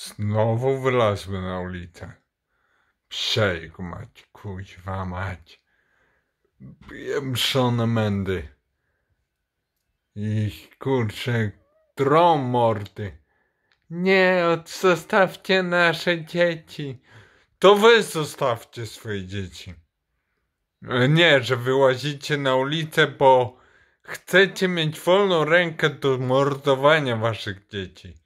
Znowu wylazły na ulicę. Przejg mać, kuźwa mać. Pieprzone mędy. ich kurczę, trą mordy. Nie, zostawcie nasze dzieci. To wy zostawcie swoje dzieci. Nie, że wyłazicie na ulicę, bo chcecie mieć wolną rękę do mordowania waszych dzieci.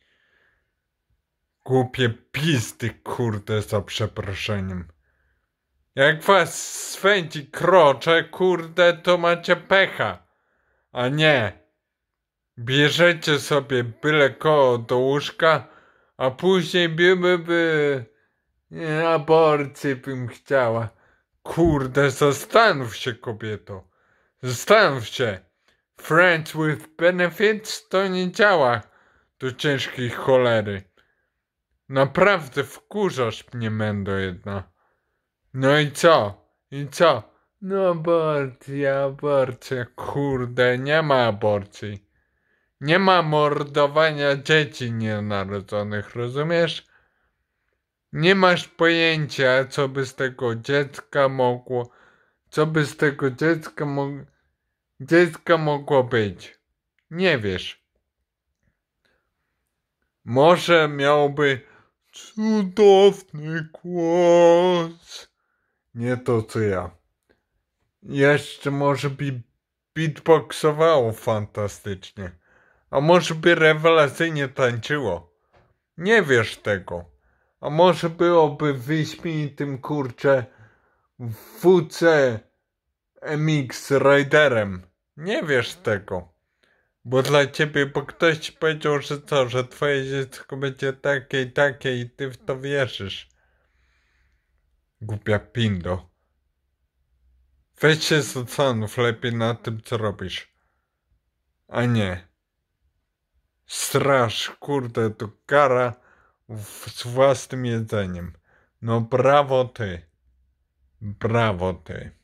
Głupie pizdy, kurde, za przeproszeniem. Jak was swędzi krocze, kurde, to macie pecha. A nie. Bierzecie sobie byle koło do łóżka, a później byłyby... By... Nie, aborcji bym chciała. Kurde, zastanów się, kobieto. Zastanów się. Friends with benefits to nie działa do ciężkiej cholery. Naprawdę wkurzasz mnie, Mendo, jedna. No i co? I co? No aborcja, aborcja, kurde, nie ma aborcji. Nie ma mordowania dzieci nienarodzonych, rozumiesz? Nie masz pojęcia, co by z tego dziecka mogło, co by z tego dziecka, mo dziecka mogło być. Nie wiesz. Może miałby Cudowny głos. Nie to co ja. Jeszcze może by beatboxowało fantastycznie. A może by rewelacyjnie tańczyło. Nie wiesz tego. A może byłoby wyśmienitym kurcze WC MX Riderem. Nie wiesz tego. Bo dla ciebie, bo ktoś powiedział, że co, że twoje dziecko będzie takie i takie i ty w to wierzysz. Głupia pindo. Weź się zastanów lepiej na tym, co robisz. A nie. Straż, kurde, to kara w, z własnym jedzeniem. No brawo ty. Brawo ty.